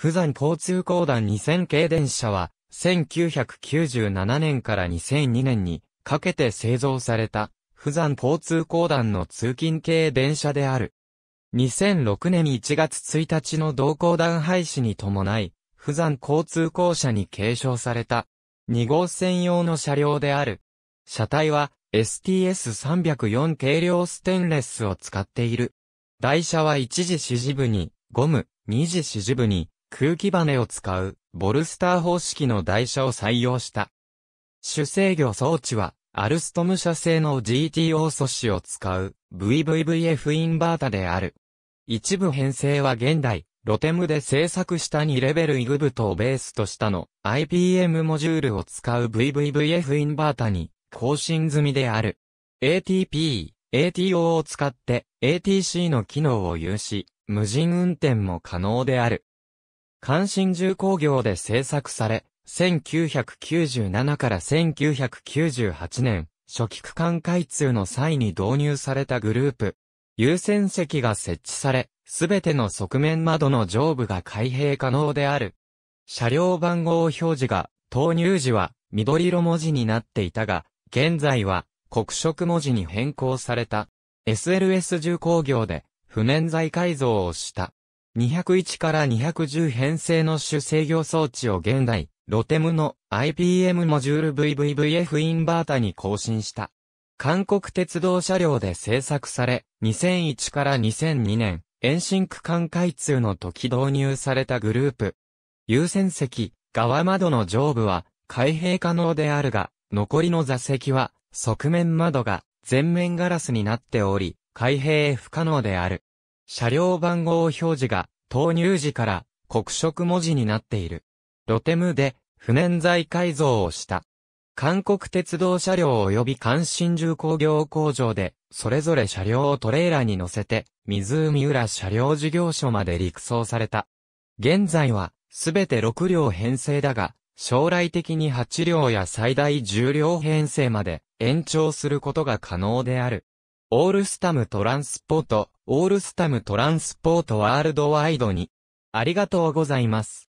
富山交通公団2000系電車は、1997年から2002年にかけて製造された、富山交通公団の通勤系電車である。2006年1月1日の同公団廃止に伴い、富山交通公社に継承された、2号線用の車両である。車体は STS304 軽量ステンレスを使っている。台車は1次指示部に、ゴム、2次指示部に、空気バネを使う、ボルスター方式の台車を採用した。主制御装置は、アルストム社製の GTO 素子を使う VVVF インバータである。一部編成は現代、ロテムで製作した2レベルイグブトをベースとしたの IPM モジュールを使う VVVF インバータに更新済みである。ATP、ATO を使って ATC の機能を有し、無人運転も可能である。関心重工業で製作され、1997から1998年、初期区間開通の際に導入されたグループ。優先席が設置され、すべての側面窓の上部が開閉可能である。車両番号表示が、投入時は緑色文字になっていたが、現在は黒色文字に変更された。SLS 重工業で不燃材改造をした。201から210編成の主制御装置を現代、ロテムの IPM モジュール VVVF インバータに更新した。韓国鉄道車両で製作され、2001から2002年、遠心区間開通の時導入されたグループ。優先席、側窓の上部は開閉可能であるが、残りの座席は側面窓が全面ガラスになっており、開閉不可能である。車両番号表示が投入時から黒色文字になっている。ロテムで不燃材改造をした。韓国鉄道車両及び関心重工業工場で、それぞれ車両をトレーラーに乗せて、湖浦車両事業所まで陸送された。現在は、すべて6両編成だが、将来的に8両や最大10両編成まで延長することが可能である。オールスタムトランスポート、オールスタムトランスポートワールドワイドに。ありがとうございます。